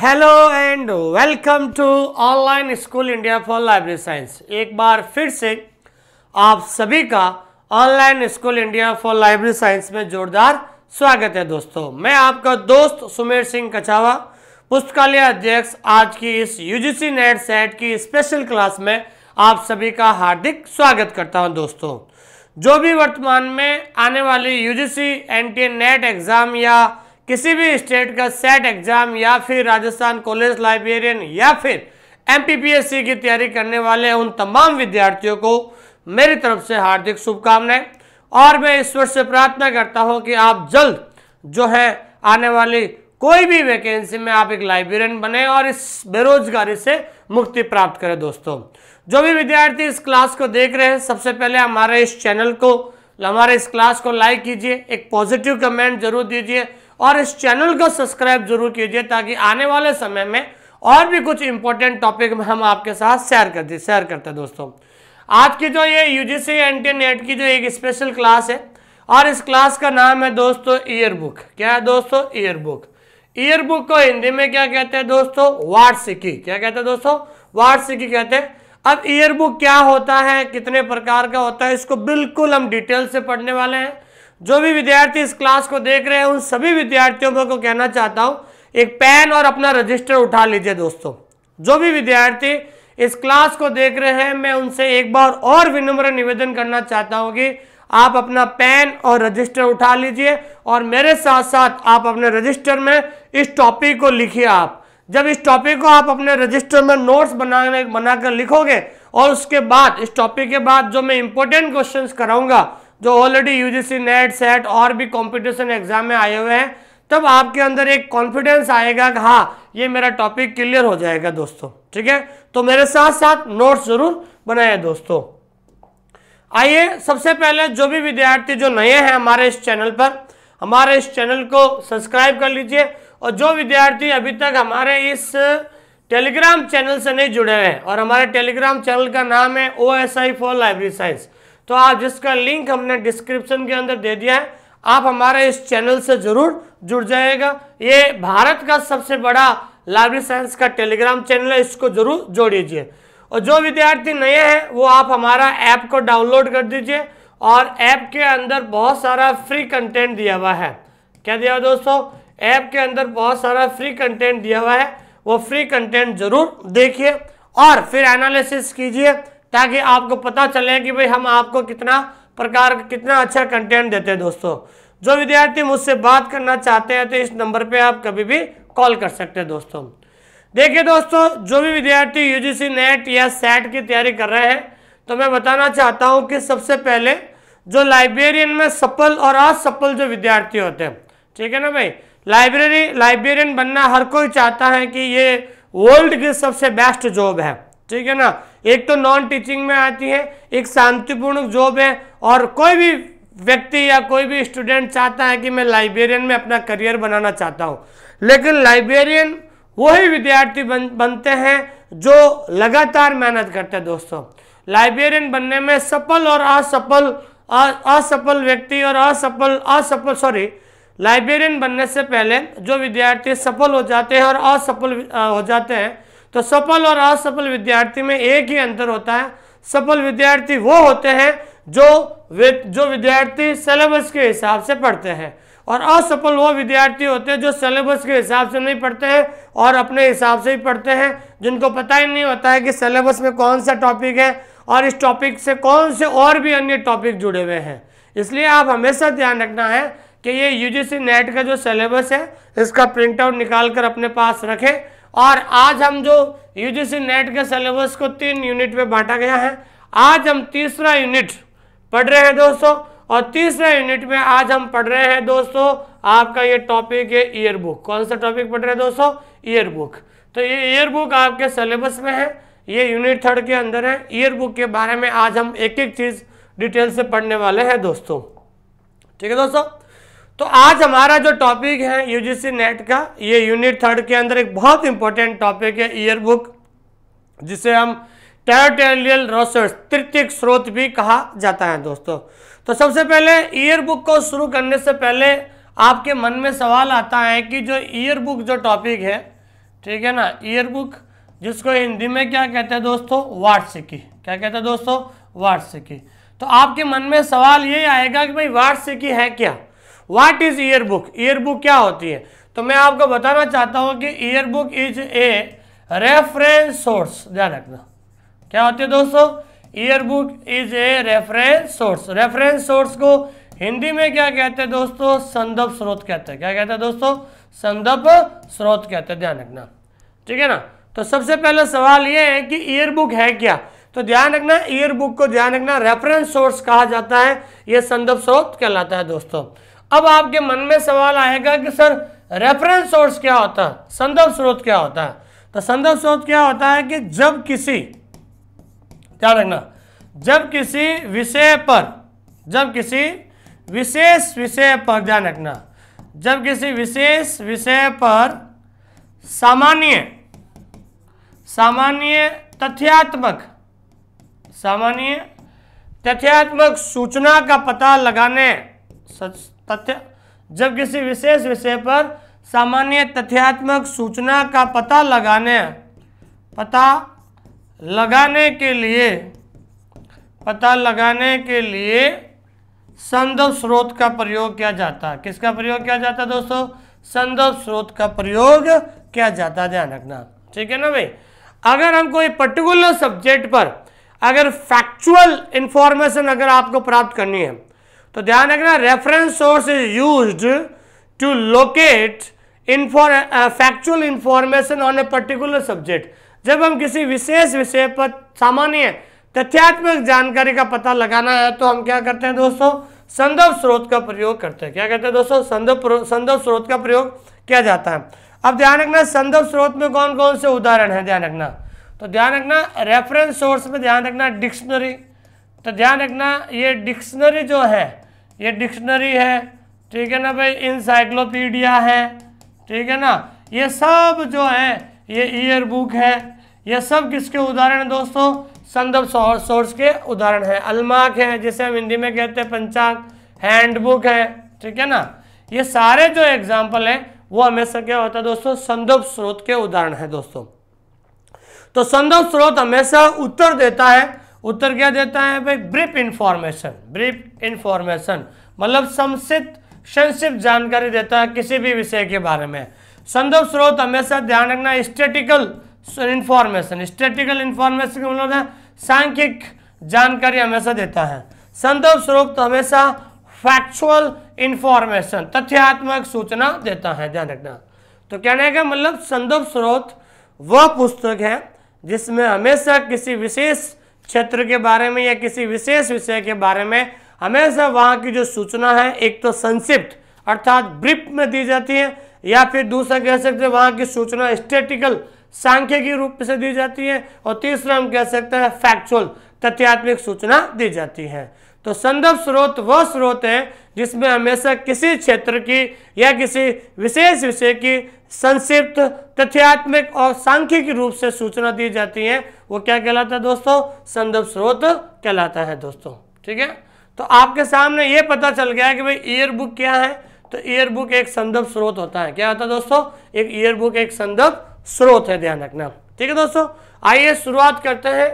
hello and welcome to online school India for library science एक बार फिर से आप सभी का online school India for library science में जोरदार स्वागत है दोस्तों मैं आपका दोस्त सुमेर सिंह कछावा पुस्तकालय अध्यक्ष आज की इस यूजीसी नेट सेट की स्पेशल क्लास में आप सभी का हार्दिक स्वागत करता हूं दोस्तों जो भी वर्तमान में आने वाली यूजीसी एनटीए नेट एग्ज़ाम या किसी भी स्टेट का सेट एग्जाम या फिर राजस्थान कॉलेज लाइब्रेरियन या फिर एम की तैयारी करने वाले उन तमाम विद्यार्थियों को मेरी तरफ से हार्दिक शुभकामनाएं और मैं ईश्वर से प्रार्थना करता हूं कि आप जल्द जो है आने वाली कोई भी वैकेंसी में आप एक लाइब्रेरियन बने और इस बेरोजगारी से मुक्ति प्राप्त करें दोस्तों जो भी विद्यार्थी इस क्लास को देख रहे हैं सबसे पहले हमारे इस चैनल को हमारे इस क्लास को लाइक कीजिए एक पॉजिटिव कमेंट जरूर दीजिए और इस चैनल को सब्सक्राइब जरूर कीजिए ताकि आने वाले समय में और भी कुछ इंपॉर्टेंट टॉपिक हम आपके साथ शेयर कर शेयर करते हैं दोस्तों आज की जो ये यूजीसी एंटी नेट की जो एक स्पेशल क्लास है और इस क्लास का नाम है दोस्तों ईयरबुक क्या है दोस्तों ईयरबुक ईयरबुक को हिंदी में क्या कहते हैं दोस्तों वार्षिकी क्या कहते हैं दोस्तों वार्षिकी कहते हैं अब ईयरबुक क्या होता है कितने प्रकार का होता है इसको बिल्कुल हम डिटेल से पढ़ने वाले हैं जो भी विद्यार्थी इस क्लास को देख रहे हैं उन सभी विद्यार्थियों को कहना चाहता हूँ एक पेन और अपना रजिस्टर उठा लीजिए दोस्तों जो भी विद्यार्थी इस क्लास को देख रहे हैं मैं उनसे एक बार और विनम्र निवेदन करना चाहता हूँ कि आप अपना पेन और रजिस्टर उठा लीजिए और मेरे साथ साथ आप अपने रजिस्टर में इस टॉपिक को लिखिए आप जब इस टॉपिक को आप अपने रजिस्टर में नोट्स बनाने बनाकर लिखोगे और उसके बाद इस टॉपिक के बाद जो मैं इंपॉर्टेंट क्वेश्चंस कराऊंगा जो ऑलरेडी यूजीसी नेट सेट और भी कॉम्पिटिशन एग्जाम में आए हुए हैं तब आपके अंदर एक कॉन्फिडेंस आएगा कि हाँ ये मेरा टॉपिक क्लियर हो जाएगा दोस्तों ठीक है तो मेरे साथ साथ नोट्स जरूर बनाए दोस्तों आइए सबसे पहले जो भी विद्यार्थी जो नए हैं हमारे इस चैनल पर हमारे इस चैनल को सब्सक्राइब कर लीजिए और जो विद्यार्थी अभी तक हमारे इस टेलीग्राम चैनल से नहीं जुड़े हुए हैं और हमारे टेलीग्राम चैनल का नाम है O S I for library science तो आप जिसका लिंक हमने डिस्क्रिप्शन के अंदर दे दिया है आप हमारे इस चैनल से ज़रूर जुड़ जाएगा ये भारत का सबसे बड़ा लाइब्रेरी साइंस का टेलीग्राम चैनल है इसको ज़रूर जोड़ लीजिए और जो विद्यार्थी नए हैं वो आप हमारा ऐप को डाउनलोड कर दीजिए और ऐप के अंदर बहुत सारा फ्री कंटेंट दिया हुआ है क्या दिया दोस्तों ऐप के अंदर बहुत सारा फ्री कंटेंट दिया हुआ है वो फ्री कंटेंट ज़रूर देखिए और फिर एनालिसिस कीजिए ताकि आपको पता चले कि भाई हम आपको कितना प्रकार कितना अच्छा कंटेंट देते हैं दोस्तों जो विद्यार्थी मुझसे बात करना चाहते हैं तो इस नंबर पे आप कभी भी कॉल कर सकते हैं दोस्तों देखिए दोस्तों जो भी विद्यार्थी यूजीसी नेट या सेट की तैयारी कर रहे हैं तो मैं बताना चाहता हूँ कि सबसे पहले जो लाइब्रेरियन में सफल और असफल जो विद्यार्थी होते हैं ठीक है ना भाई लाइब्रेरी लाइब्रेरियन बनना हर कोई चाहता है कि ये वर्ल्ड की सबसे बेस्ट जॉब है ठीक है ना एक तो नॉन टीचिंग में आती है एक शांतिपूर्ण जॉब है और कोई भी व्यक्ति या कोई भी स्टूडेंट चाहता है कि मैं लाइब्रेरियन में अपना करियर बनाना चाहता हूँ लेकिन लाइब्रेरियन वही विद्यार्थी बन, बनते हैं जो लगातार मेहनत करते हैं दोस्तों लाइब्रेरियन बनने में सफल और असफल असफल व्यक्ति और असफल असफल सॉरी लाइब्रेरियन बनने से पहले जो विद्यार्थी सफल हो जाते हैं और असफल हो जाते हैं तो सफल और असफल विद्यार्थी में एक ही अंतर होता है सफल विद्यार्थी वो होते हैं जो जो विद्यार्थी सिलेबस के हिसाब से पढ़ते हैं और असफल वो विद्यार्थी होते हैं जो सिलेबस के हिसाब से नहीं पढ़ते हैं और अपने हिसाब से ही पढ़ते हैं जिनको पता ही नहीं होता है कि सिलेबस में कौन सा टॉपिक है और इस टॉपिक से कौन से और भी अन्य टॉपिक जुड़े हुए हैं इसलिए आप हमेशा ध्यान रखना है कि ये यूजीसी नेट का जो सिलेबस है इसका प्रिंटआउट निकाल कर अपने पास रखें और आज हम जो यूजीसी नेट के सिलेबस को तीन यूनिट में बांटा गया है आज हम तीसरा यूनिट पढ़ रहे हैं दोस्तों और तीसरे यूनिट में आज हम पढ़ रहे हैं दोस्तों आपका ये टॉपिक है ईयर बुक कौन सा टॉपिक पढ़ रहे हैं दोस्तों ईयर बुक तो ये ईयर बुक आपके सिलेबस में है ये यूनिट थर्ड के अंदर है ईयर बुक के बारे में आज हम एक एक चीज़ डिटेल से पढ़ने वाले हैं दोस्तों ठीक है दोस्तों तो आज हमारा जो टॉपिक है यूजीसी नेट का ये यूनिट थर्ड के अंदर एक बहुत इंपॉर्टेंट टॉपिक है ईयर बुक जिसे हम टेरिटोरियल रिसोर्स तृतीय स्रोत भी कहा जाता है दोस्तों तो सबसे पहले ईयर बुक को शुरू करने से पहले आपके मन में सवाल आता है कि जो ईयर बुक जो टॉपिक है ठीक है ना ईयर बुक जिसको हिंदी में क्या कहते हैं दोस्तों वार्षिकी क्या कहते हैं दोस्तों वार्षिकी तो आपके मन में सवाल ये आएगा कि भाई वार्षिकी है क्या what is year book year book क्या होती है तो मैं आपको बताना चाहता हूं कि year book is a reference source ध्यान रखना क्या होती है दोस्तों year book is a reference source reference source को हिंदी में क्या कहते हैं दोस्तों संदर्भ स्रोत कहते हैं क्या कहते हैं दोस्तों संदर्भ स्रोत कहते हैं ध्यान रखना ठीक है ना तो सबसे पहला सवाल यह है कि ईयर बुक है क्या तो ध्यान रखना ईयर बुक को ध्यान रखना रेफरेंस सोर्स कहा जाता है यह संदर्भ स्रोत कहलाता है दोस्तों अब आपके मन में सवाल आएगा कि सर रेफरेंस सोर्स क्या होता है संदर्भ स्रोत क्या होता है तो संदर्भ स्रोत क्या होता है कि जब किसी ध्यान रखना जब किसी विषय पर जब किसी विशेष विषय पर ध्यान रखना जब किसी विशेष विषय पर सामान्य सामान्य तथ्यात्मक सामान्य तथ्यात्मक सूचना का पता लगाने तथ्य जब किसी विशेष विषय पर सामान्य तथ्यात्मक सूचना का पता लगाने पता लगाने के लिए पता लगाने के लिए संदर्भ स्रोत का प्रयोग किया जाता है किसका प्रयोग किया जाता है दोस्तों संदर्भ स्रोत का प्रयोग किया जाता है ध्यान रखना ठीक है ना भाई अगर हम कोई पर्टिकुलर सब्जेक्ट पर अगर फैक्चुअल इंफॉर्मेशन अगर आपको प्राप्त करनी है तो ध्यान रखना reference source is use to locate info factual information on a particular subject जब हम किसी विशेष विषय पर सामान्य तथ्यात्मक जानकारी का पता लगाना है तो हम क्या करते हैं दोस्तों संदर्भ स्रोत का प्रयोग करते हैं क्या कहते हैं दोस्तों संदर्भ संदर्भ स्रोत का प्रयोग किया जाता है अब ध्यान रखना संदर्भ स्रोत में कौन कौन से उदाहरण है ध्यान रखना तो ध्यान रखना रेफरेंस सोर्स में ध्यान रखना डिक्शनरी तो ध्यान रखना ये डिक्शनरी जो है ये डिक्शनरी है ठीक है ना भाई इंसाइक्लोपीडिया है ठीक है ना ये सब जो है ये ईयर बुक है ये सब किसके उदाहरण है दोस्तों संदर्भ सोर्स के उदाहरण है अलमाक है जिसे हम हिंदी में कहते हैं पंचांग हैंडबुक है ठीक है ना ये सारे जो एग्जाम्पल हैं वो हमेशा क्या होता है दोस्तों संदर्भ स्रोत के उदाहरण है दोस्तों तो संदर्भ स्रोत हमेशा उत्तर देता है उत्तर क्या देता है भाई ब्रीफ इंफॉर्मेशन ब्रीफ इंफॉर्मेशन मतलब संक्षिप्त संक्षिप्त जानकारी देता है किसी भी विषय के बारे में संदर्भ स्रोत हमेशा ध्यान रखना स्टेटिकल इंफॉर्मेशन स्टेटिकल इंफॉर्मेशन का मतलब है सांख्यिक जानकारी हमेशा देता है संदर्भ स्रोत हमेशा फैक्चुअल इंफॉर्मेशन तथ्यात्मक सूचना देता है ध्यान रखना तो कहने का मतलब संदर्भ स्रोत वह पुस्तक है जिसमें हमेशा किसी विशेष क्षेत्र के बारे में या किसी विशेष विषय के बारे में हमेशा वहाँ की जो सूचना है एक तो संक्षिप्त अर्थात ब्रिप में दी जाती है या फिर दूसरा कह सकते हैं वहाँ की सूचना स्टेटिकल सांख्यिकी रूप से दी जाती है और तीसरा हम कह सकते हैं फैक्चुअल तथ्यात्मिक सूचना दी जाती है तो संदर्भ स्रोत वह स्रोत है जिसमें हमेशा किसी क्षेत्र की या किसी विशेष विषय की संक्षिप्त तथ्यात्मक और सांख्यिक रूप से सूचना दी जाती है वो क्या कहलाता है दोस्तों संदर्भ स्रोत कहलाता है दोस्तों ठीक है तो आपके सामने ये पता चल गया कि भाई ईयर बुक क्या है तो ईयर बुक एक संदर्भ स्रोत होता है क्या होता है दोस्तों एक ईयर बुक एक संदर्भ स्रोत है ध्यान रखना ठीक है दोस्तों आइए शुरुआत करते हैं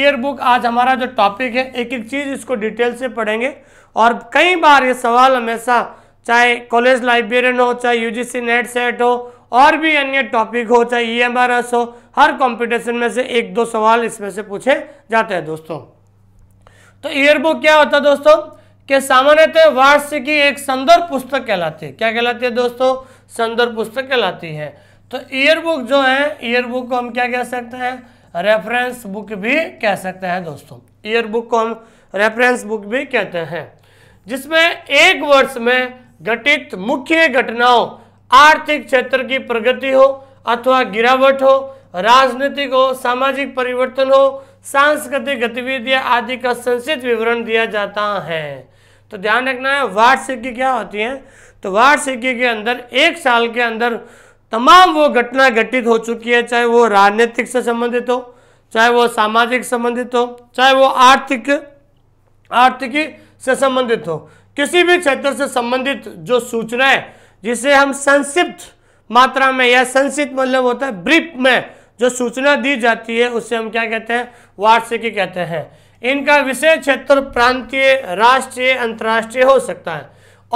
ईयर बुक आज हमारा जो टॉपिक है एक एक चीज़ इसको डिटेल से पढ़ेंगे और कई बार ये सवाल हमेशा चाहे कॉलेज लाइब्रेरियन हो चाहे यूजीसी नेट सेट हो और भी अन्य टॉपिक हो चाहे ई e हो हर कॉम्पिटिशन में से एक दो सवाल इसमें से पूछे जाते हैं दोस्तों तो ईयर बुक क्या होता है दोस्तों के सामान्यतः वर्ष की एक संदर्भ पुस्तक कहलाती है क्या कहलाती है दोस्तों संदर्भ पुस्तक कहलाती है तो ईयर बुक जो है ईयर बुक को हम क्या कह सकते हैं रेफरेंस बुक भी कह सकते हैं दोस्तों ईयर बुक को हम रेफरेंस बुक भी कहते हैं जिसमें एक वर्ष में घटित मुख्य घटनाओं आर्थिक क्षेत्र की प्रगति हो अथवा गिरावट हो राजनीतिक हो सामाजिक परिवर्तन हो सांस्कृतिक गतिविधियां आदि का संक्षिप्त विवरण दिया जाता है तो ध्यान रखना है वार्षिकी क्या होती है तो वार्षिकी के अंदर एक साल के अंदर तमाम वो घटना घटित हो चुकी है चाहे वो राजनीतिक से संबंधित हो चाहे वो सामाजिक संबंधित हो चाहे वो आर्थिक आर्थिकी से संबंधित हो किसी भी क्षेत्र से संबंधित जो सूचनाएं जिसे हम संक्षिप्त मात्रा में या संक्षिप्त मतलब होता है ब्रीफ में जो सूचना दी जाती है उसे हम क्या कहते हैं वार्षिकी कहते हैं इनका विषय क्षेत्र प्रांतीय राष्ट्रीय अंतर्राष्ट्रीय हो सकता है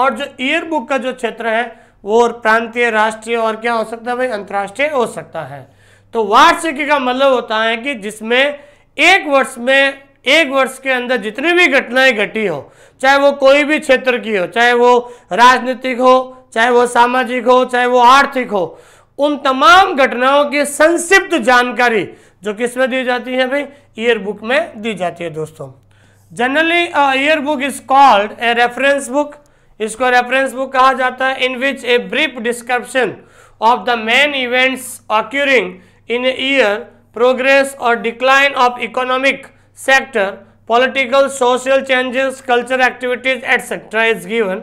और जो ईयर बुक का जो क्षेत्र है वो प्रांतीय राष्ट्रीय और क्या हो सकता है भाई अंतर्राष्ट्रीय हो सकता है तो वार्षिकी का मतलब होता है कि जिसमें एक वर्ष में एक वर्ष के अंदर जितनी भी घटनाएं घटी हो चाहे वो कोई भी क्षेत्र की हो चाहे वो राजनीतिक हो चाहे वो सामाजिक हो चाहे वो आर्थिक हो उन तमाम घटनाओं की संक्षिप्त जानकारी जो किसमें दी जाती है भाई ईयर बुक में दी जाती है दोस्तों generally year book is called a reference book इसको रेफरेंस बुक कहा जाता है in which a brief description of the main events occurring in year progress और decline of economic sector social changes culture activities एट etc is given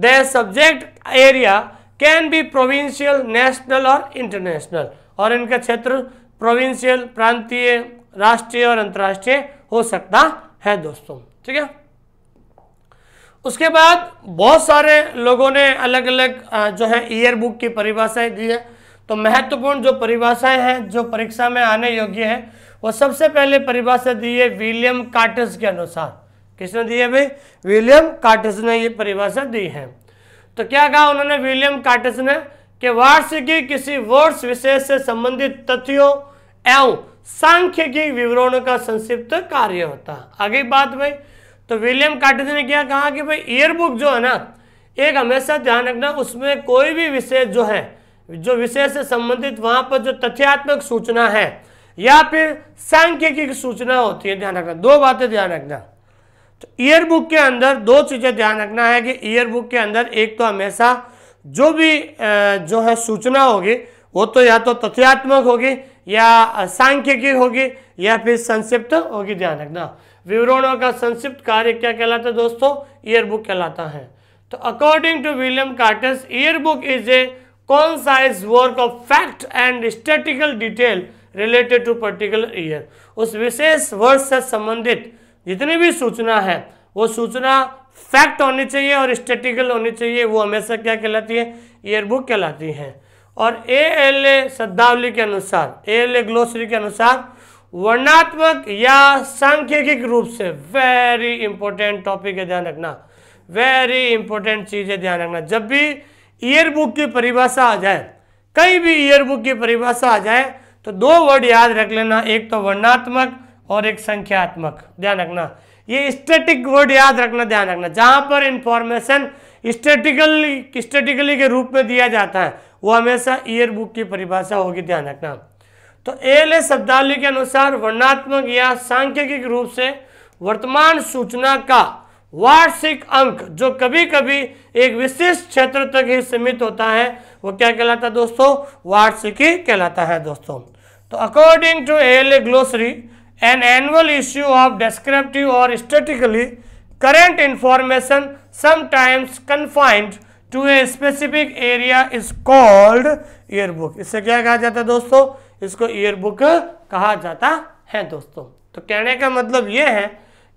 the subject area can be provincial national और international और इनका क्षेत्र provincial प्रांतीय राष्ट्रीय और अंतर्राष्ट्रीय हो सकता है दोस्तों ठीक है उसके बाद बहुत सारे लोगों ने अलग अलग जो है ईयर बुक की परिभाषाएं दी है तो महत्वपूर्ण जो परिभाषाएं हैं जो परीक्षा में आने योग्य हैं वो सबसे पहले परिभाषा दी है विलियम कार्टस के अनुसार किसने दी है भाई विलियम कार्टिस ने ये परिभाषा दी है तो क्या कहा उन्होंने विलियम कार्टिस ने कि वार्षिकी किसी वर्ष विशेष से संबंधित तथ्यों एवं सांख्यिकी विवरण का संक्षिप्त कार्य होता है आगे बात भाई तो विलियम कार्टिस ने क्या कहा कि भाई ईयरबुक जो है ना एक हमेशा ध्यान रखना उसमें कोई भी विषय जो है जो विषय से संबंधित वहां पर जो तथ्यात्मक सूचना है या फिर सांख्यिकी की सूचना होती है ध्यान रखना दो बातें ध्यान रखना तो ईयर बुक के अंदर दो चीज़ें ध्यान रखना है कि ईयर बुक के अंदर एक तो हमेशा जो भी जो है सूचना होगी वो तो या तो तथ्यात्मक होगी या सांख्यिकी होगी या फिर संक्षिप्त होगी ध्यान रखना विवरणों का संक्षिप्त कार्य क्या कहलाता है दोस्तों ईयर बुक कहलाता है तो according to William Carter's year book is a concise work of fact and statical detail related to particular year उस विशेष वर्ष से संबंधित जितनी भी सूचना है वो सूचना फैक्ट होनी चाहिए और स्टेटिकल होनी चाहिए वो हमेशा क्या कहलाती है ईयरबुक कहलाती है और ए एल ए शब्दावली के अनुसार ए एल ए ग्लोसरी के अनुसार वर्णात्मक या सांख्यिक रूप से वेरी इंपॉर्टेंट टॉपिक है ध्यान रखना वेरी इंपॉर्टेंट चीज़ है ध्यान रखना जब भी ईयरबुक की परिभाषा आ जाए कहीं भी ईयरबुक की परिभाषा आ जाए तो दो वर्ड याद रख लेना एक तो वर्णात्मक और एक संख्यात्मक ध्यान रखना ये स्टेटिक वर्ड याद रखना ध्यान रखना जहां पर इंफॉर्मेशन स्टेटिकली स्टेटिकली के रूप में दिया जाता है वो हमेशा ईयर बुक की परिभाषा होगी ध्यान रखना तो एल ए शब्दावली के अनुसार वर्णात्मक या सांख्यिक रूप से वर्तमान सूचना का वार्षिक अंक जो कभी कभी एक विशेष क्षेत्र तक ही सीमित होता है वो क्या कहलाता है दोस्तों वार्षिकी कहलाता है दोस्तों तो according to L A glossary an annual issue of descriptive और statically current information sometimes confined to a specific area is called yearbook इसे क्या कहा जाता है दोस्तों इसको ईयरबुक कहा जाता है दोस्तों तो कहने का मतलब यह है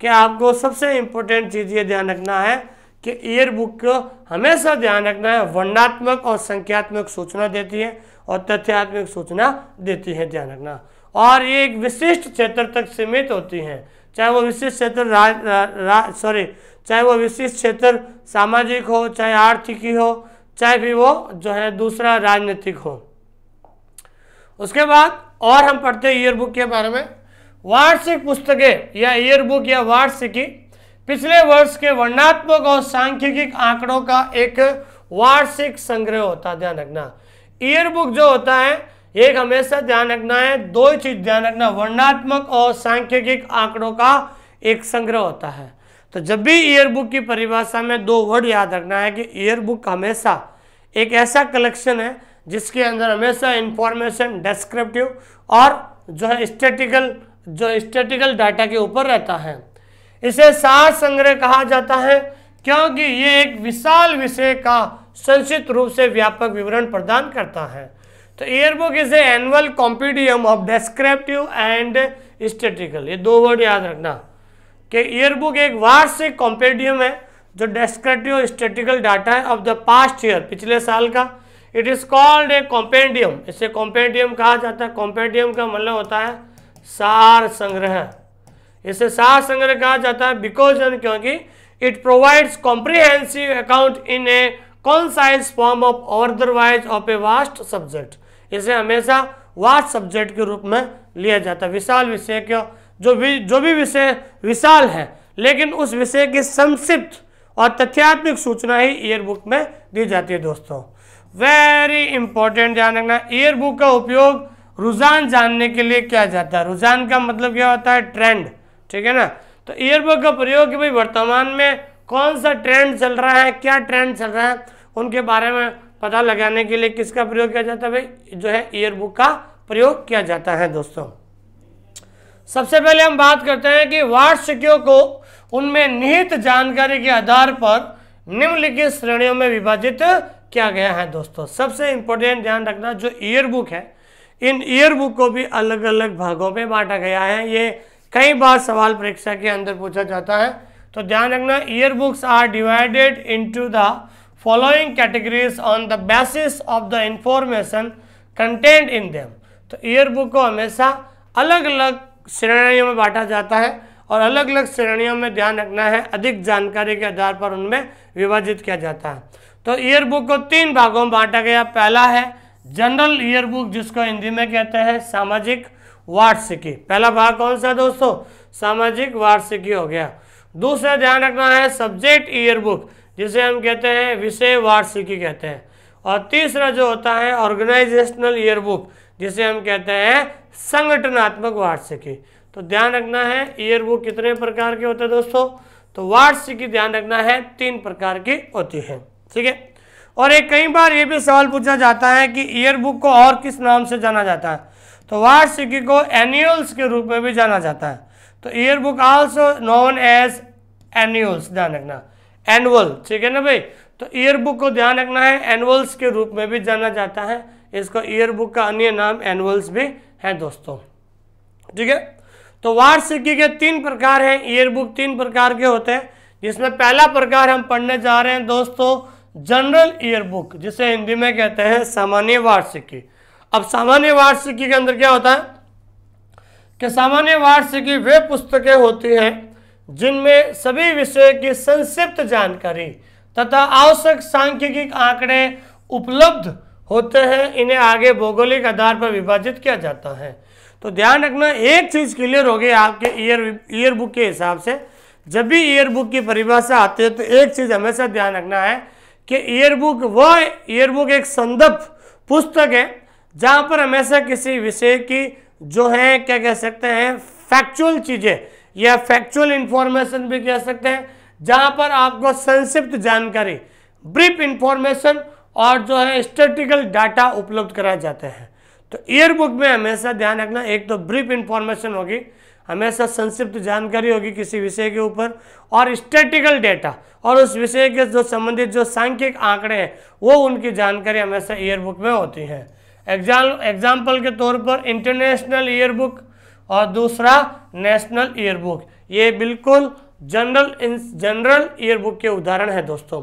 कि आपको सबसे इंपॉर्टेंट चीज़ ये ध्यान रखना है कि ईयरबुक को हमेशा ध्यान रखना है वर्णात्मक और संख्यात्मक सूचना देती है और तथ्यात्मक सूचना देती है ध्यान रखना और ये एक विशिष्ट क्षेत्र तक सीमित होती हैं चाहे वो विशिष्ट क्षेत्र सॉरी चाहे वो विशिष्ट क्षेत्र सामाजिक हो चाहे आर्थिकी हो चाहे भी वो जो है दूसरा राजनीतिक हो उसके बाद और हम पढ़ते हैं ईयरबुक के बारे में वार्षिक पुस्तकें या ईयरबुक या वार्षिकी पिछले वर्ष के वर्णात्मक और सांख्यिक आंकड़ों का एक वार्षिक संग्रह होता है ध्यान रखना ईयरबुक जो होता है एक हमेशा ध्यान रखना है दो ही चीज ध्यान रखना वर्णात्मक और सांख्यिक आंकड़ों का एक संग्रह होता है तो जब भी ईयरबुक की परिभाषा में दो वर्ड याद रखना है कि ईयरबुक हमेशा एक ऐसा कलेक्शन है जिसके अंदर हमेशा इंफॉर्मेशन डेस्क्रिप्टिव और जो है स्टेटिकल जो स्टेटिकल डाटा के ऊपर रहता है इसे सार संग्रह कहा जाता है क्योंकि ये एक विशाल विषय का संक्षिप्त रूप से व्यापक विवरण प्रदान करता है तो book is a annual compendium of descriptive and statical ये दो वर्ड याद रखना कि ईयरबुक एक वार्षिक कॉम्पेडियम है जो डेस्क्रिप्टिव स्टेटिकल डाटा है ऑफ द पास्ट ईयर पिछले साल का it is called a compendium इसे कॉम्पेडियम कहा जाता है कॉम्पेडियम का मतलब होता है सार संग्रह इसे सार संग्रह कहा जाता है बिकॉज क्योंकि it provides comprehensive account in a concise form of otherwise of a vast subject इसे हमेशा वास्ट सब्जेक्ट के रूप में लिया जाता है विशाल विषय क्यों जो भी जो भी विषय विशाल है लेकिन उस विषय की संक्षिप्त और तथ्यात्मक सूचना ही ईयरबुक में दी जाती है दोस्तों वेरी इंपॉर्टेंट ध्यान रखना ईयरबुक का उपयोग रुझान जानने के लिए किया जाता है रुझान का मतलब क्या होता है ट्रेंड ठीक है ना तो ईयरबुक का प्रयोग भाई वर्तमान में कौन सा ट्रेंड चल रहा है क्या ट्रेंड चल रहा है उनके बारे में पता लगाने के लिए किसका प्रयोग किया जाता है भाई जो है ईयरबुक का प्रयोग किया जाता है दोस्तों सबसे पहले हम बात करते हैं कि वार्षिकियों को उनमें निहित जानकारी के आधार पर निम्नलिखित श्रेणियों में विभाजित किया गया है दोस्तों सबसे इंपॉर्टेंट ध्यान रखना जो ईयर बुक है इन ईयरबुक को भी अलग अलग भागों में बांटा गया है ये कई बार सवाल परीक्षा के अंदर पूछा जाता है तो ध्यान रखना yearbooks are divided into the following categories on the basis of the information content in them तो ईयर बुक को हमेशा अलग अलग श्रेणियों में बांटा जाता है और अलग अलग श्रेणियों में ध्यान रखना है अधिक जानकारी के आधार पर उनमें विभाजित किया जाता है तो ईयर बुक को तीन भागों में बांटा गया पहला है जनरल ईयर बुक जिसको हिंदी में कहते हैं सामाजिक वार्षिकी पहला भाग कौन सा दोस्तों सामाजिक वार्षिकी हो गया दूसरा ध्यान रखना है सब्जेक्ट ईयर बुक जिसे हम कहते हैं विषय वार्षिकी कहते हैं और तीसरा जो होता है ऑर्गेनाइजेशनल ईयरबुक जिसे हम कहते हैं संगठनात्मक वार्षिकी तो ध्यान रखना है ईयरबुक कितने प्रकार के होते हैं दोस्तों तो वार्षिकी ध्यान रखना है तीन प्रकार की होती है ठीक है और एक कई बार ये भी सवाल पूछा जाता है कि ईयरबुक को और किस नाम से जाना जाता है तो वार्षिकी को एनुअल्स के रूप में भी जाना जाता है तो yearbook also known as annuals ध्यान रखना एनुअल ठीक है ना भाई तो ईयर बुक को ध्यान रखना है एनुअल्स के रूप में भी जाना जाता है इसको ईयर बुक का अन्य नाम एनुअल्स भी है दोस्तों ठीक है तो वार्षिकी के तीन प्रकार हैं ईयर बुक तीन प्रकार के होते हैं जिसमें पहला प्रकार हम पढ़ने जा रहे हैं दोस्तों जनरल ईयर बुक जिसे हिंदी में कहते हैं सामान्य वार्षिकी अब सामान्य वार्षिकी के अंदर क्या होता है कि सामान्य वार्षिकी वे पुस्तकें होती हैं जिनमें सभी विषय की संक्षिप्त जानकारी तथा आवश्यक सांख्यिकी आंकड़े उपलब्ध होते हैं इन्हें आगे भौगोलिक आधार पर विभाजित किया जाता है तो ध्यान रखना एक चीज़ क्लियर होगी आपके ईयर ईयर बुक के हिसाब से जब भी ईयर बुक की परिभाषा आती है तो एक चीज़ हमेशा ध्यान रखना है कि ईयर बुक वह ईयर बुक एक संदर्भ पुस्तक है जहाँ पर हमेशा किसी विषय की जो है क्या कह सकते हैं फैक्चुअल चीज़ें या फैक्चुअल इंफॉर्मेशन भी कह सकते हैं जहां पर आपको संक्षिप्त जानकारी ब्रीफ इंफॉर्मेशन और जो है स्टेटिकल डाटा उपलब्ध कराए जाते हैं तो ईयरबुक में हमेशा ध्यान रखना एक तो ब्रीफ इंफॉर्मेशन होगी हमेशा संक्षिप्त जानकारी होगी किसी विषय के ऊपर और स्टेटिकल डेटा और उस विषय के जो संबंधित जो सांख्यिक आंकड़े हैं वो उनकी जानकारी हमेशा ईयरबुक में होती है एग्जाम एग्जाम्पल के तौर पर इंटरनेशनल ईयरबुक और दूसरा नेशनल ईयरबुक ये बिल्कुल जनरल इन जनरल ईयरबुक के उदाहरण है दोस्तों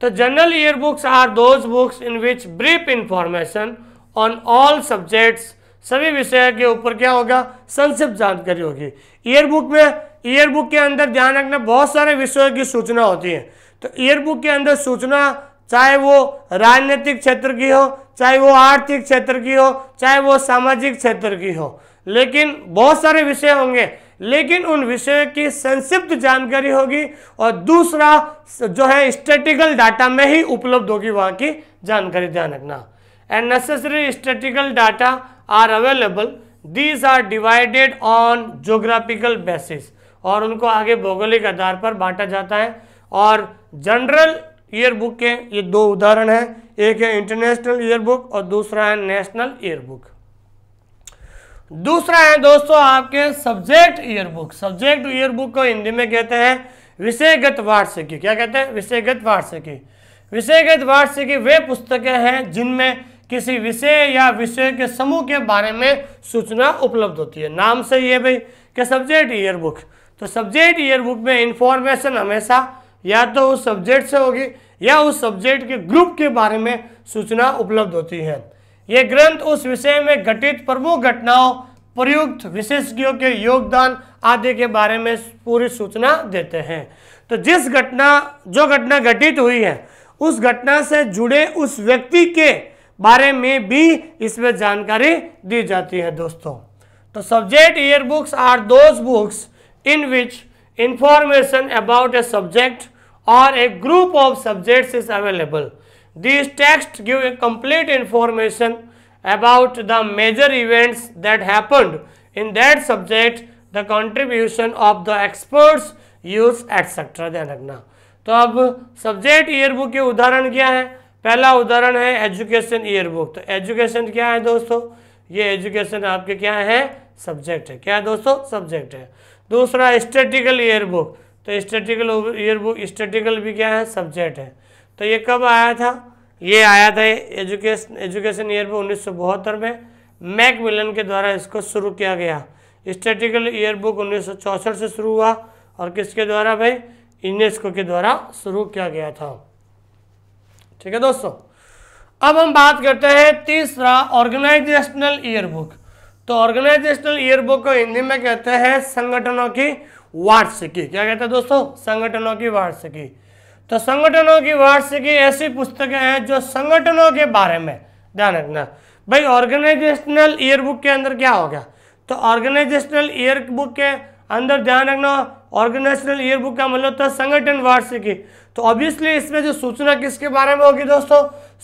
तो general yearbooks are those books in which brief information on all subjects सभी विषय के ऊपर क्या होगा संक्षिप्त जानकारी होगी ईयरबुक में ईयरबुक के अंदर ध्यान रखना बहुत सारे विषयों की सूचना होती है तो ईयरबुक के अंदर सूचना चाहे वो राजनीतिक क्षेत्र की हो चाहे वो आर्थिक क्षेत्र की हो चाहे वो सामाजिक क्षेत्र की हो लेकिन बहुत सारे विषय होंगे लेकिन उन विषय की संक्षिप्त जानकारी होगी और दूसरा जो है स्टेटिकल डाटा में ही उपलब्ध होगी वहाँ की जानकारी ध्यान रखना and necessary statical data are available these are divided on geographical basis और उनको आगे भौगोलिक आधार पर बांटा जाता है और जनरल ईयरबुक के ये दो उदाहरण हैं एक है इंटरनेशनल ईयरबुक और दूसरा है नेशनल ईयरबुक दूसरा है दोस्तों आपके सब्जेक्ट ईयरबुक सब्जेक्ट ईयरबुक को हिंदी में कहते हैं विषयगत वार्षिकी क्या कहते हैं विषयगत वार्षिकी विषयगत वार्षिकी वे पुस्तकें हैं जिनमें किसी विषय या विषय के समूह के बारे में सूचना उपलब्ध होती है नाम से ये भाई कि सब्जेक्ट ईयर बुक तो सब्जेक्ट ईयर बुक में इंफॉर्मेशन हमेशा या तो उस सब्जेक्ट से होगी या उस सब्जेक्ट के ग्रुप के बारे में सूचना उपलब्ध होती है ये ग्रंथ उस विषय में घटित प्रमुख घटनाओं प्रयुक्त विशेषज्ञों के योगदान आदि के बारे में पूरी सूचना देते हैं तो जिस घटना जो घटना घटित हुई है उस घटना से जुड़े उस व्यक्ति के बारे में भी इसमें जानकारी दी जाती है दोस्तों तो subject year books are those books in which information about a subject और a group of subjects is available this text give a complete information about the major events that happened in that subject the contribution of the experts use etcetera ध्यान रखना तो अब subject yearbook के उदाहरण क्या है पहला उदाहरण है एजुकेशन ईयरबुक तो एजुकेशन क्या है दोस्तों ये एजुकेशन आपके क्या है सब्जेक्ट है क्या है दोस्तों सब्जेक्ट है दूसरा स्टेटिकल ईयरबुक तो स्टेटिकल ईयरबुक स्टेटिकल भी क्या है सब्जेक्ट है तो ये कब आया था ये आया था एजुकेशन एजुकेशन ईयर में उन्नीस में मैक के द्वारा इसको शुरू किया गया स्टेटिकल ईयर बुक उन्नीस से शुरू हुआ और किसके द्वारा भाई यूनेस्को के द्वारा शुरू किया गया था ठीक है दोस्तों अब हम बात करते हैं तीसरा ऑर्गेनाइजेशनल ईयर बुक तो ऑर्गेनाइजेशनल ईयर बुक को हिंदी में कहते हैं संगठनों की वार्षिकी क्या कहते हैं दोस्तों संगठनों की वार्षिकी तो संगठनों की वार्षिकी ऐसी पुस्तकें हैं जो संगठनों के बारे में ध्यान रखना भाई ऑर्गेनाइजेशनल ईयरबुक के अंदर क्या हो गया तो ऑर्गेनाइजेशनल ईयर बुक के अंदर ध्यान रखना ऑर्गेनाइजेशनल ईयर बुक का मतलब तो संगठन वार्षिकी तो ऑब्वियसली इसमें जो सूचना किसके बारे में होगी दोस्तों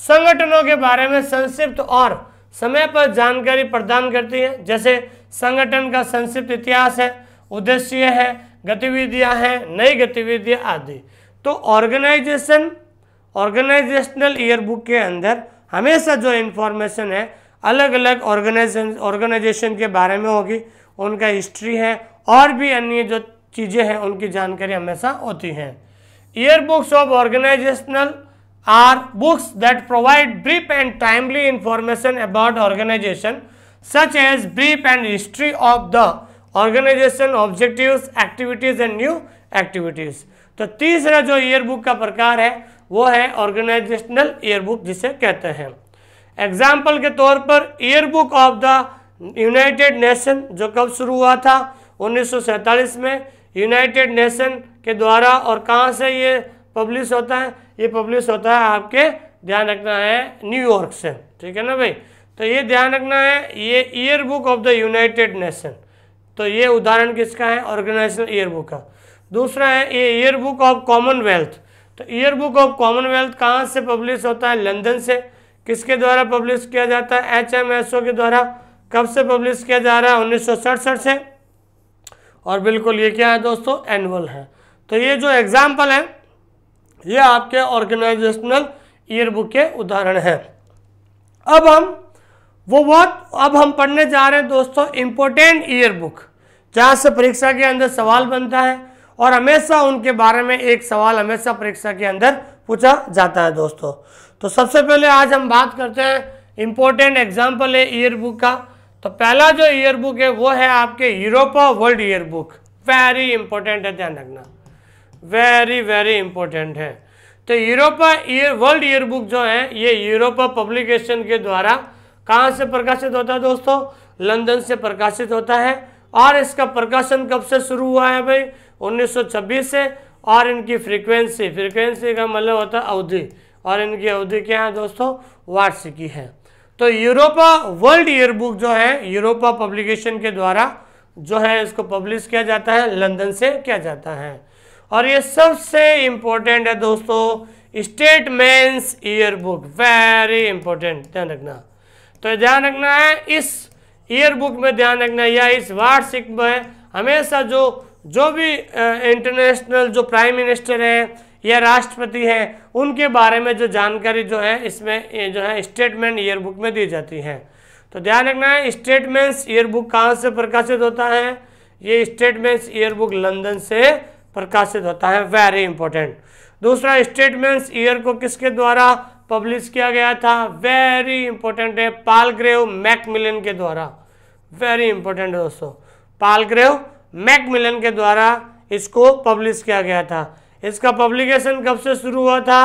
संगठनों के बारे में संक्षिप्त और समय पर जानकारी प्रदान करती है जैसे संगठन का संक्षिप्त इतिहास है उद्देश्य है गतिविधियां हैं नई गतिविधियां आदि तो ऑर्गेनाइजेशन ऑर्गेनाइजेशनल ईयरबुक के अंदर हमेशा जो इन्फॉर्मेशन है अलग अलग ऑर्गेनाइजेशन ऑर्गेनाइजेशन के बारे में होगी उनका हिस्ट्री है और भी अन्य जो चीज़ें हैं उनकी जानकारी हमेशा होती हैं year books of organisational are books that provide brief and timely information about organisation such as brief and history of the organisation objective activities and new activities तो तीसरा जो ईयरबुक का प्रकार है वो है ऑर्गेनाइजेशनल ईयरबुक जिसे कहते हैं एग्जाम्पल के तौर पर yearbook of the United Nation जो कब शुरू हुआ था 1947 में यूनाइटेड नेशन के द्वारा और कहाँ से ये पब्लिश होता है ये पब्लिश होता है आपके ध्यान रखना है न्यूयॉर्क से ठीक है ना भाई तो ये ध्यान रखना है ये year book of the United Nation तो ये उदाहरण किसका है ऑर्गेनाइजेशनल ईयर बुक का दूसरा है ये ईयर बुक ऑफ कॉमनवेल्थ तो ईयर बुक ऑफ कॉमनवेल्थ कहाँ से पब्लिश होता है लंदन से किसके द्वारा पब्लिश किया जाता है एच एम एस ओ के द्वारा कब से पब्लिश किया जा रहा है उन्नीस से और बिल्कुल ये क्या है दोस्तों एनुअल है तो ये जो एग्जाम्पल है ये आपके ऑर्गेनाइजेशनल ईयर बुक के उदाहरण हैं अब हम वो बहुत अब हम पढ़ने जा रहे हैं दोस्तों इम्पोर्टेंट ईयर बुक जहाँ से परीक्षा के अंदर सवाल बनता है और हमेशा उनके बारे में एक सवाल हमेशा परीक्षा के अंदर पूछा जाता है दोस्तों तो सबसे पहले आज हम बात करते हैं इम्पोर्टेंट एग्जाम्पल है ईयर बुक का तो पहला जो ईयर बुक है वो है आपके Europa world year book very important है ध्यान रखना वेरी वेरी इंपॉर्टेंट है तो Europa year world year book जो है ये यूरोपा पब्लिकेशन के द्वारा कहाँ से प्रकाशित होता है दोस्तों लंदन से प्रकाशित होता है और इसका प्रकाशन कब से शुरू हुआ है भाई 1926 से और इनकी फ्रीक्वेंसी फ्रीक्वेंसी का मतलब होता है अवधि और इनकी अवधि क्या है दोस्तों वार्ष की है तो यूरोपा वर्ल्ड ईयरबुक जो है यूरोपा पब्लिकेशन के द्वारा जो है इसको पब्लिश किया जाता है लंदन से किया जाता है और ये सबसे इम्पोर्टेंट है दोस्तों स्टेट ईयरबुक वेरी इंपॉर्टेंट ध्यान रखना तो ध्यान रखना है इस ईयरबुक में ध्यान रखना या इस वार्षिक में हमेशा जो जो भी इंटरनेशनल जो प्राइम मिनिस्टर है या राष्ट्रपति हैं उनके बारे में जो जानकारी जो है इसमें जो है स्टेटमेंट ईयरबुक में दी जाती है तो ध्यान रखना है स्टेटमेंट्स ईयरबुक कहाँ से प्रकाशित होता है ये स्टेटमेंट्स ईयरबुक लंदन से प्रकाशित होता है वेरी इंपॉर्टेंट दूसरा स्टेटमेंट्स ईयर को किसके द्वारा पब्लिश किया गया था वेरी इंपॉर्टेंट है पालग्रेव मैकमिलन के द्वारा वेरी इंपॉर्टेंट है दोस्तों पालग्रेव मैकमिलन के द्वारा इसको पब्लिश किया गया था इसका पब्लिकेशन कब से शुरू हुआ था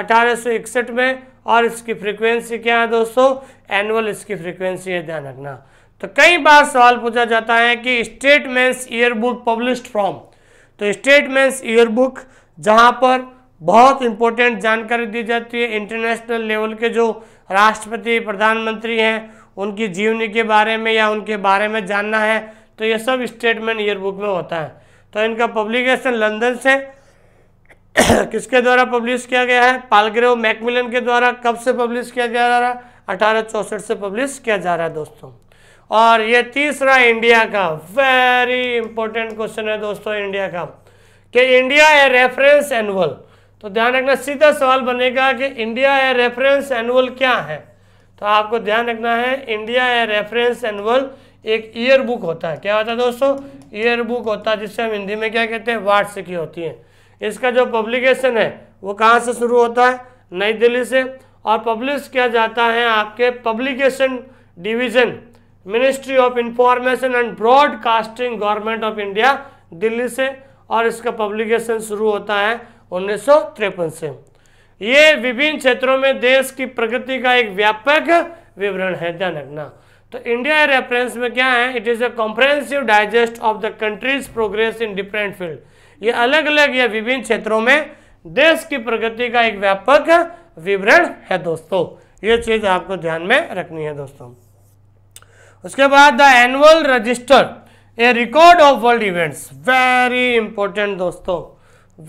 अठारह में और इसकी फ्रीक्वेंसी क्या है दोस्तों एनुअल इसकी फ्रीक्वेंसी है ध्यान रखना तो कई बार सवाल पूछा जाता है कि स्टेटमेंट्स ईयरबुक पब्लिश्ड फ्रॉम तो स्टेटमेंट्स ईयरबुक जहां पर बहुत इंपॉर्टेंट जानकारी दी जाती है इंटरनेशनल लेवल के जो राष्ट्रपति प्रधानमंत्री हैं उनकी जीवनी के बारे में या उनके बारे में जानना है तो ये सब स्टेटमेंट ईयर बुक में होता है तो इनका पब्लिकेशन लंदन से किसके द्वारा पब्लिश किया गया है पालग्रेव मैकमिलन के द्वारा कब से पब्लिश किया जा रहा है अठारह से पब्लिश किया जा रहा है दोस्तों और ये तीसरा इंडिया का वेरी इंपॉर्टेंट क्वेश्चन है दोस्तों इंडिया का कि इंडिया ए रेफरेंस एनुअल तो ध्यान रखना सीधा सवाल बनेगा कि इंडिया ए रेफरेंस एनुअल क्या है तो आपको ध्यान रखना है इंडिया ए रेफरेंस एनुअल एक ईयर बुक होता है क्या होता है दोस्तों ईयर बुक होता है जिससे हम हिंदी में क्या कहते हैं वार्षिकी होती है इसका जो पब्लिकेशन है वो कहाँ से शुरू होता है नई दिल्ली से और पब्लिश किया जाता है आपके publication division ministry of information and broadcasting government of India Delhi से और इसका पब्लिकेशन शुरू होता है उन्नीस से ये विभिन्न क्षेत्रों में देश की प्रगति का एक व्यापक विवरण है ध्यान रखना तो इंडिया रेफरेंस में क्या है it is a comprehensive digest of the country's progress in different field ये अलग अलग या विभिन्न क्षेत्रों में देश की प्रगति का एक व्यापक विवरण है दोस्तों ये चीज़ आपको ध्यान में रखनी है दोस्तों उसके बाद the annual register a record of world events very important दोस्तों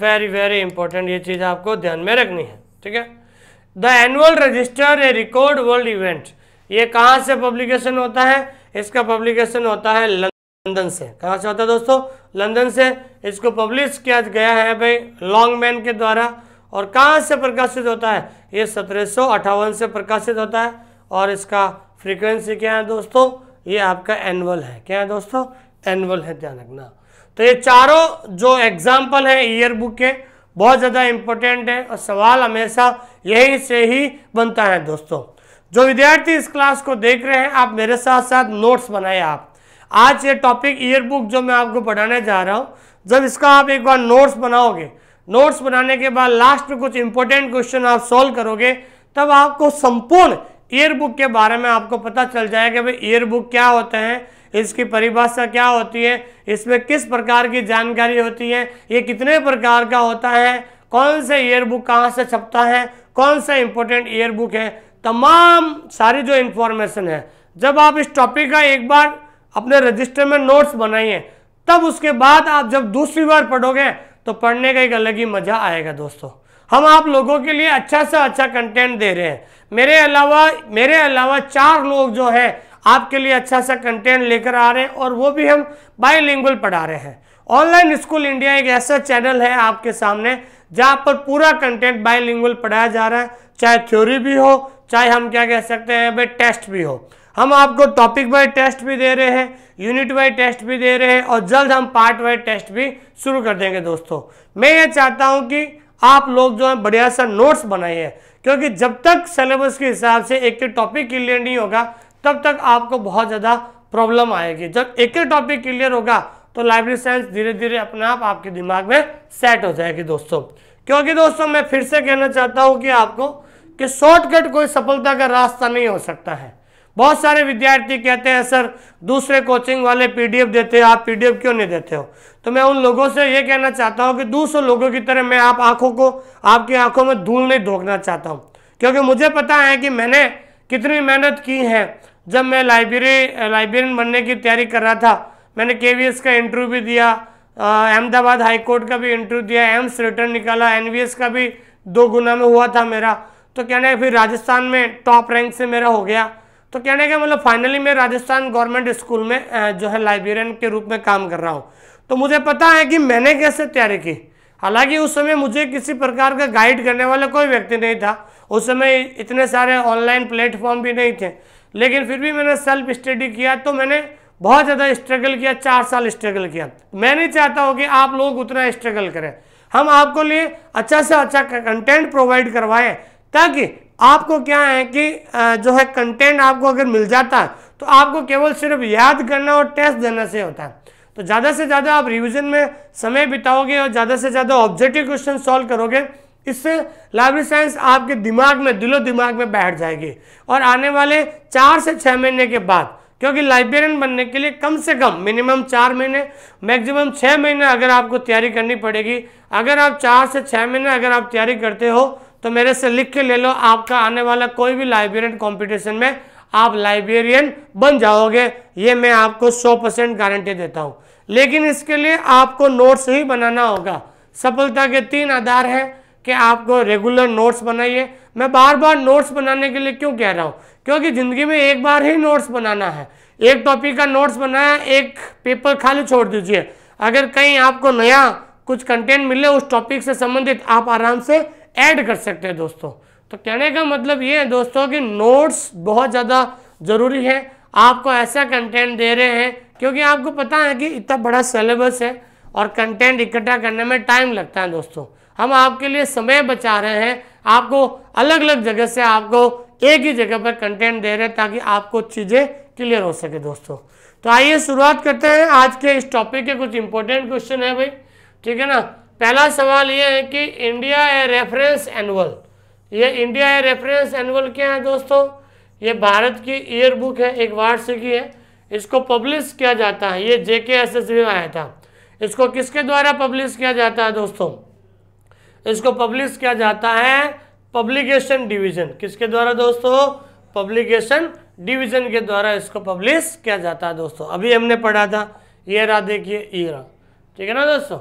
वेरी वेरी इंपॉर्टेंट ये चीज़ आपको ध्यान में रखनी है ठीक है the annual register a record world events ये कहाँ से पब्लिकेशन होता है इसका पब्लिकेशन होता है लंदन से कहाँ से होता है दोस्तों लंदन से इसको पब्लिश किया गया है भाई लॉन्ग मैन के द्वारा और कहाँ से प्रकाशित होता है ये सत्रह से प्रकाशित होता है और इसका फ्रीक्वेंसी क्या है दोस्तों ये आपका एनुअल है क्या है दोस्तों एनुअल है ध्यान रखना तो ये चारों जो एग्जाम्पल है ईयर बुक के बहुत ज़्यादा इम्पोर्टेंट है और सवाल हमेशा यहीं से ही बनता है दोस्तों जो विद्यार्थी इस क्लास को देख रहे हैं आप मेरे साथ साथ नोट्स बनाए आप आज ये टॉपिक ईयरबुक जो मैं आपको पढ़ाने जा रहा हूँ जब इसका आप एक बार नोट्स बनाओगे नोट्स बनाने के बाद लास्ट में कुछ इंपॉर्टेंट क्वेश्चन आप सॉल्व करोगे तब आपको संपूर्ण ईयरबुक के बारे में आपको पता चल जाएगा भाई ईयरबुक क्या होते हैं इसकी परिभाषा क्या होती है इसमें किस प्रकार की जानकारी होती है ये कितने प्रकार का होता है कौन से ईयरबुक कहाँ से छपता है कौन सा इंपॉर्टेंट ईयरबुक है तमाम सारी जो इन्फॉर्मेशन है जब आप इस टॉपिक का एक बार अपने रजिस्टर में नोट्स बनाइए तब उसके बाद आप जब दूसरी बार पढ़ोगे तो पढ़ने का एक अलग ही मज़ा आएगा दोस्तों हम आप लोगों के लिए अच्छा से अच्छा कंटेंट दे रहे हैं मेरे अलावा मेरे अलावा चार लोग जो है आपके लिए अच्छा सा कंटेंट लेकर आ रहे हैं और वो भी हम बाईलिंगुअल पढ़ा रहे हैं ऑनलाइन स्कूल इंडिया एक ऐसा चैनल है आपके सामने जहाँ पर पूरा कंटेंट बाईलिंगुअल पढ़ाया जा रहा है चाहे थ्योरी भी हो चाहे हम क्या कह सकते हैं भाई टेस्ट भी हो हम आपको टॉपिक वाइज टेस्ट भी दे रहे हैं यूनिट वाइज टेस्ट भी दे रहे हैं और जल्द हम पार्ट वाइज टेस्ट भी शुरू कर देंगे दोस्तों मैं ये चाहता हूँ कि आप लोग जो है बढ़िया सा नोट्स बनाइए क्योंकि जब तक सिलेबस के हिसाब से एक एक टॉपिक क्लियर नहीं होगा तब तक आपको बहुत ज़्यादा प्रॉब्लम आएगी जब एक एक टॉपिक क्लियर होगा तो लाइब्रेरी साइंस धीरे धीरे अपने आप आपके दिमाग में सेट हो जाएगी दोस्तों क्योंकि दोस्तों मैं फिर से कहना चाहता हूँ कि आपको कि शॉर्टकट कोई सफलता का रास्ता नहीं हो सकता है बहुत सारे विद्यार्थी कहते हैं सर दूसरे कोचिंग वाले पीडीएफ देते हैं आप पीडीएफ क्यों नहीं देते हो तो मैं उन लोगों से ये कहना चाहता हूँ कि दूसरे लोगों की तरह मैं आप आंखों को आपकी आंखों में धूल नहीं धोखना चाहता हूँ क्योंकि मुझे पता है कि मैंने कितनी मेहनत की है जब मैं लाइब्रेरी लाइब्रेरियन बनने की तैयारी कर रहा था मैंने के का इंटरव्यू भी दिया अहमदाबाद हाईकोर्ट का भी इंटरव्यू दिया एम्स रिटर्न निकाला एन का भी दो गुना में हुआ था मेरा तो कहने फिर राजस्थान में टॉप रैंक से मेरा हो गया तो कहने का मतलब फाइनली मैं राजस्थान गवर्नमेंट स्कूल में जो है लाइब्रेरियन के रूप में काम कर रहा हूँ तो मुझे पता है कि मैंने कैसे तैयारी की हालांकि उस समय मुझे किसी प्रकार का गाइड करने वाला कोई व्यक्ति नहीं था उस समय इतने सारे ऑनलाइन प्लेटफॉर्म भी नहीं थे लेकिन फिर भी मैंने सेल्फ स्टडी किया तो मैंने बहुत ज़्यादा स्ट्रगल किया चार साल स्ट्रगल किया मैं नहीं चाहता हूँ कि आप लोग उतना स्ट्रगल करें हम आपको लिए अच्छा से अच्छा कंटेंट प्रोवाइड करवाएं ताकि आपको क्या है कि जो है कंटेंट आपको अगर मिल जाता है तो आपको केवल सिर्फ याद करना और टेस्ट देना से होता है तो ज़्यादा से ज़्यादा आप रिविजन में समय बिताओगे और ज़्यादा से ज़्यादा ऑब्जेक्टिव क्वेश्चन सॉल्व करोगे इससे लाइब्रेरी साइंस आपके दिमाग में दिलो दिमाग में बैठ जाएगी और आने वाले चार से छः महीने के बाद क्योंकि लाइब्रेरियन बनने के लिए कम से कम मिनिमम चार महीने मैक्सिमम छः महीने अगर आपको तैयारी करनी पड़ेगी अगर आप चार से छः महीने अगर आप तैयारी करते हो तो मेरे से लिख के ले लो आपका आने वाला कोई भी लाइब्रेरियन कॉम्पिटिशन में आप लाइब्रेरियन बन जाओगे ये मैं आपको 100 परसेंट गारंटी देता हूँ लेकिन इसके लिए आपको नोट्स ही बनाना होगा सफलता के तीन आधार हैं कि आपको रेगुलर नोट्स बनाइए मैं बार बार नोट्स बनाने के लिए क्यों कह रहा हूँ क्योंकि ज़िंदगी में एक बार ही नोट्स बनाना है एक टॉपिक का नोट्स बनाया एक पेपर खाली छोड़ दीजिए अगर कहीं आपको नया कुछ कंटेंट मिले उस टॉपिक से संबंधित आप आराम से ऐड कर सकते हैं दोस्तों तो कहने का मतलब ये है दोस्तों कि नोट्स बहुत ज़्यादा ज़रूरी है आपको ऐसा कंटेंट दे रहे हैं क्योंकि आपको पता है कि इतना बड़ा सिलेबस है और कंटेंट इकट्ठा करने में टाइम लगता है दोस्तों हम आपके लिए समय बचा रहे हैं आपको अलग अलग जगह से आपको एक ही जगह पर कंटेंट दे रहे हैं ताकि आपको चीज़ें क्लियर हो सके दोस्तों तो आइए शुरुआत करते हैं आज के इस टॉपिक के कुछ इंपॉर्टेंट क्वेश्चन है भाई ठीक है ना पहला सवाल ये है कि इंडिया ए रेफरेंस एनुअल ये इंडिया ए रेफरेंस एनुअल क्या है दोस्तों ये भारत की ईयर बुक है एक वार्षिकी है इसको पब्लिश किया जाता है ये जे के एस एस में आया था इसको किसके द्वारा पब्लिश किया जाता है दोस्तों इसको पब्लिश किया जाता है पब्लिकेशन डिवीजन किसके द्वारा दोस्तों पब्लिकेशन डिवीजन के द्वारा इसको पब्लिश किया जाता है दोस्तों अभी हमने पढ़ा था ये रहा देखिए ये रहा ठीक है ना दोस्तों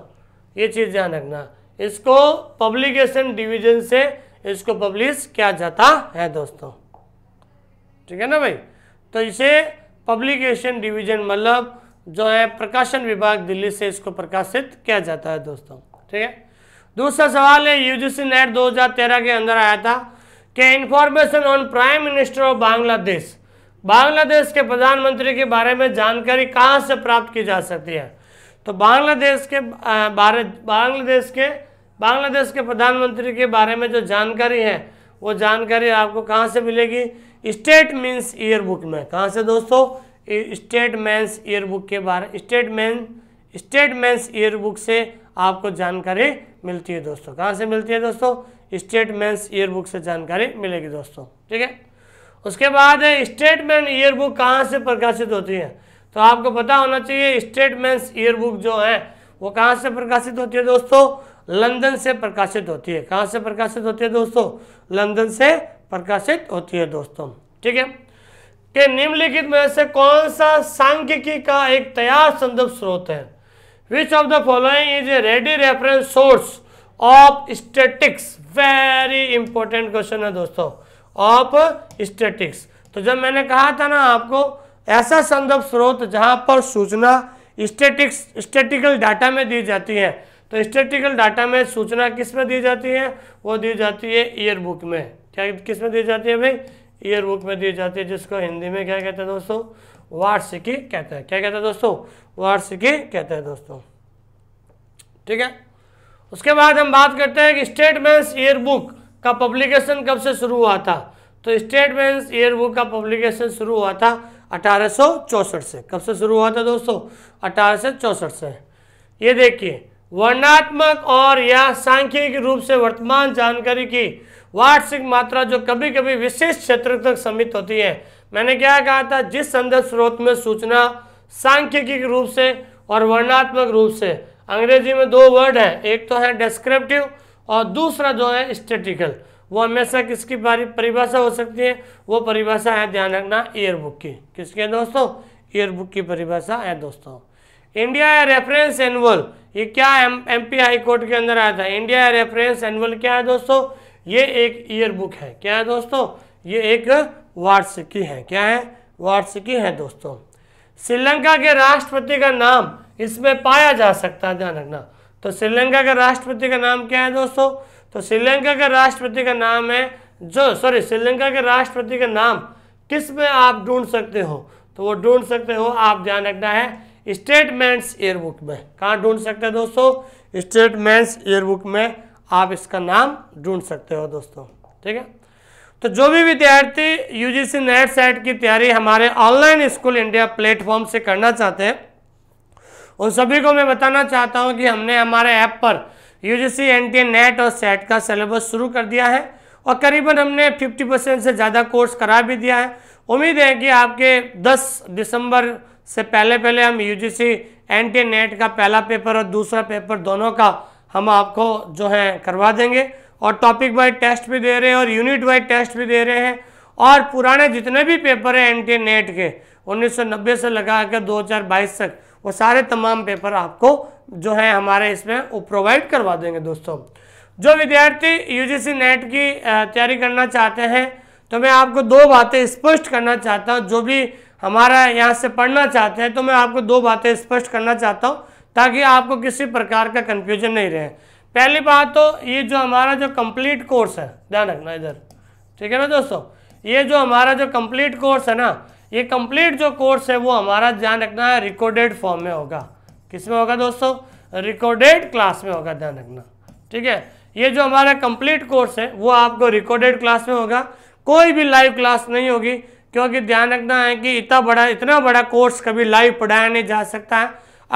ये चीज़ ध्यान रखना इसको पब्लिकेशन डिवीजन से इसको पब्लिश किया जाता है दोस्तों ठीक है ना भाई तो इसे पब्लिकेशन डिवीजन मतलब जो है प्रकाशन विभाग दिल्ली से इसको प्रकाशित किया जाता है दोस्तों ठीक है दूसरा सवाल है यूजीसी नेट 2013 के अंदर आया था कि information on prime minister of Bangladesh Bangladesh के प्रधानमंत्री के बारे में जानकारी कहाँ से प्राप्त की जा सकती है तो बांग्लादेश के भारत बांग्लादेश के बांग्लादेश के प्रधानमंत्री के बारे में जो जानकारी है वो जानकारी आपको कहाँ से मिलेगी स्टेट मीन्स ईयर बुक में कहाँ से दोस्तों स्टेट मैंस ईयर बुक के बारे statesman statesman's year book से आपको जानकारी मिलती है दोस्तों कहाँ से मिलती है दोस्तों स्टेट मैंस ईयर बुक से जानकारी मिलेगी दोस्तों ठीक है उसके बाद स्टेटमेंट ईयर बुक कहाँ से प्रकाशित होती है तो आपको पता होना चाहिए स्टेटमेंट्स ईयरबुक जो है वो कहाँ से प्रकाशित होती है दोस्तों लंदन से प्रकाशित होती है कहाँ से प्रकाशित होती है दोस्तों लंदन से प्रकाशित होती है दोस्तों ठीक है कि निम्नलिखित में से कौन सा सांख्यिकी का एक तैयार संदर्भ स्रोत है which of the following is a ready reference source of statics very important question है दोस्तों ऑफ स्टेटिक्स तो जब मैंने कहा था ना आपको ऐसा संदर्भ स्रोत जहाँ पर सूचना स्टेटिक्स स्टेटिकल डाटा में दी जाती है तो स्टेटिकल डाटा में सूचना किस में दी जाती है वो दी जाती है ईयर बुक में क्या किस में दी जाती है भाई ईयर बुक में दी जाती है जिसको हिंदी में क्या कहते हैं दोस्तों वार्षिकी कहते हैं क्या कहते हैं दोस्तों वार्षिकी कहते हैं दोस्तों ठीक है उसके बाद हम बात करते हैं कि स्टेटमेंट्स ईयर बुक का पब्लिकेशन कब से शुरू हुआ था तो स्टेटमेंट्स ईयर बुक का पब्लिकेशन शुरू हुआ था अठारह से कब से शुरू हुआ था दोस्तों अठारह से से ये देखिए वर्णात्मक और या सांख्यिक रूप से वर्तमान जानकारी की वार्षिक मात्रा जो कभी कभी विशेष क्षेत्र तक सीमित होती है मैंने क्या कहा था जिस संदर्भ स्रोत में सूचना सांख्यिक रूप से और वर्णात्मक रूप से अंग्रेजी में दो वर्ड है एक तो है डिस्क्रिप्टिव और दूसरा जो है स्टेटिकल वो हमेशा किसकी परिभाषा हो सकती है वो परिभाषा है ध्यान रखना ईयरबुक की किसके दोस्तों ईयरबुक की परिभाषा है दोस्तों इंडिया रेफरेंस एनुअल ये क्या M M P high court के अंदर आया था इंडिया रेफरेंस एनुअल क्या है दोस्तों ये एक ईयरबुक है क्या है दोस्तों ये एक वार्षिकी है क्या है वार्षिकी है दोस्तों श्रीलंका के राष्ट्रपति का नाम इसमें पाया जा सकता है ध्यान रखना तो श्रीलंका के राष्ट्रपति का नाम क्या है दोस्तों तो श्रीलंका के राष्ट्रपति का नाम है जो सॉरी श्रीलंका के राष्ट्रपति का नाम किस में आप ढूंढ सकते हो तो वो ढूंढ सकते हो आप ध्यान रखना है स्टेटमेंट्स ईयरबुक में कहाँ ढूंढ सकते हैं दोस्तों स्टेटमेंट्स ईयरबुक में आप इसका नाम ढूंढ सकते हो दोस्तों ठीक है तो जो भी विद्यार्थी यूजीसी नेट सेट की तैयारी हमारे ऑनलाइन स्कूल इंडिया प्लेटफॉर्म से करना चाहते हैं उन सभी को मैं बताना चाहता हूं कि हमने हमारे ऐप पर यूजीसी एनटीए नेट और सेट e का सिलेबस शुरू कर दिया है और करीबन हमने 50 परसेंट से ज़्यादा कोर्स करा भी दिया है उम्मीद है कि आपके 10 दिसंबर से पहले पहले हम यूजीसी एनटीए नेट का पहला पेपर और दूसरा पेपर दोनों का हम आपको जो है करवा देंगे और टॉपिक वाइज टेस्ट भी दे रहे हैं और यूनिट वाइज टेस्ट भी दे रहे हैं और पुराने जितने भी पेपर हैं एन नेट e के उन्नीस से लगा कर दो तक वो सारे तमाम पेपर आपको जो है हमारे इसमें वो प्रोवाइड करवा देंगे दोस्तों जो विद्यार्थी यूजीसी नेट की तैयारी करना चाहते हैं तो मैं आपको दो बातें स्पष्ट करना चाहता हूँ जो भी हमारा यहाँ से पढ़ना चाहते हैं तो मैं आपको दो बातें स्पष्ट करना चाहता हूँ ताकि आपको किसी प्रकार का कन्फ्यूजन नहीं रहे पहली बात तो ये जो हमारा जो कंप्लीट कोर्स है ध्यान रखना इधर ठीक है ना दोस्तों ये जो हमारा जो कंप्लीट कोर्स है ना ये कंप्लीट जो कोर्स है वो हमारा ध्यान रखना है रिकॉर्डेड फॉर्म में होगा किस में होगा दोस्तों रिकॉर्डेड क्लास में होगा ध्यान रखना ठीक है ये जो हमारा कंप्लीट कोर्स है वो आपको रिकॉर्डेड क्लास में होगा कोई भी लाइव क्लास नहीं होगी क्योंकि ध्यान रखना है कि इतना बड़ा इतना बड़ा कोर्स कभी लाइव पढ़ाया नहीं जा सकता है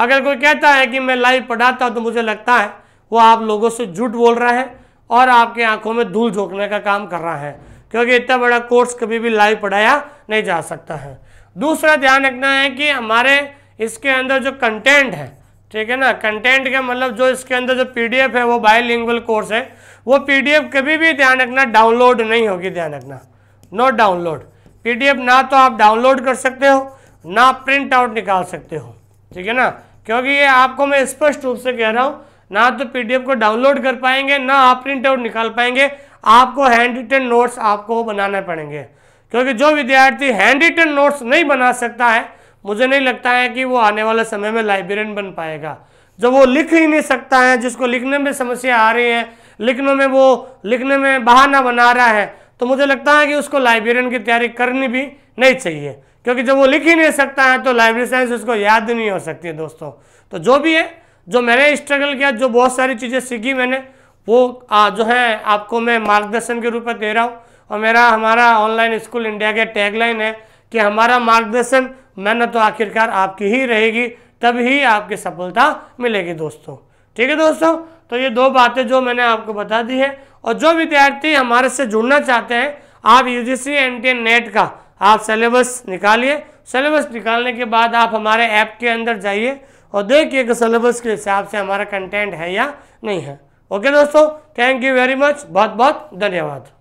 अगर कोई कहता है कि मैं लाइव पढ़ाता हूँ तो मुझे लगता है वो आप लोगों से झूठ बोल रहा है और आपके आंखों में धूल झोंकने का काम कर रहा है क्योंकि इतना बड़ा कोर्स कभी भी लाइव पढ़ाया नहीं जा सकता है दूसरा ध्यान रखना है कि हमारे इसके अंदर जो कंटेंट है ठीक है ना कंटेंट का मतलब जो इसके अंदर जो पीडीएफ है वो बाई कोर्स है वो पीडीएफ कभी भी ध्यान रखना डाउनलोड नहीं होगी ध्यान रखना नो डाउनलोड पीडीएफ ना तो आप डाउनलोड कर सकते हो ना प्रिंट आउट निकाल सकते हो ठीक है ना क्योंकि ये आपको मैं स्पष्ट रूप से कह रहा हूँ ना तो पी को डाउनलोड कर पाएंगे ना आप प्रिंट आउट निकाल पाएंगे आपको हैंड रिटन नोट्स आपको बनाने पड़ेंगे क्योंकि जो विद्यार्थी हैंड रिटन नोट्स नहीं बना सकता है मुझे नहीं लगता है कि वो आने वाले समय में लाइब्रेरियन बन पाएगा जब वो लिख ही नहीं सकता है जिसको लिखने में समस्या आ रही है लिखने में वो लिखने में बहाना बना रहा है तो मुझे लगता है कि उसको लाइब्रेरियन की तैयारी करनी भी नहीं चाहिए क्योंकि जब वो लिख ही नहीं सकता है तो लाइब्रेरी साइंस उसको याद नहीं हो सकती है दोस्तों तो जो भी है जो मैंने स्ट्रगल किया जो बहुत सारी चीज़ें सीखी मैंने वो आ, जो है आपको मैं मार्गदर्शन के रूप में दे रहा हूँ और मेरा हमारा ऑनलाइन स्कूल इंडिया के टैगलाइन है कि हमारा मार्गदर्शन मेहनत तो आखिरकार आपकी ही रहेगी तभी आपकी सफलता मिलेगी दोस्तों ठीक है दोस्तों तो ये दो बातें जो मैंने आपको बता दी है और जो विद्यार्थी हमारे से जुड़ना चाहते हैं आप U G C N T NET का आप सिलेबस निकालिए सिलेबस निकालने के बाद आप हमारे ऐप के अंदर जाइए और देखिए कि सिलेबस के हिसाब से हमारा कंटेंट है या नहीं है ओके दोस्तों थैंक यू वेरी मच बहुत बहुत धन्यवाद